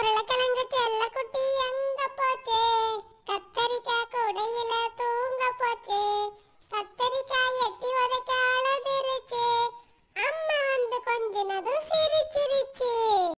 உருளைக்கிழங்கு செல்ல குட்டி எங்க போச்சு கத்தரிக்காய் கொடையில தூங்க போச்சு கத்தரிக்காய் எட்டி உதைக்க அழுதுருச்சு அம்மா வந்து கொஞ்சினதும் சிரி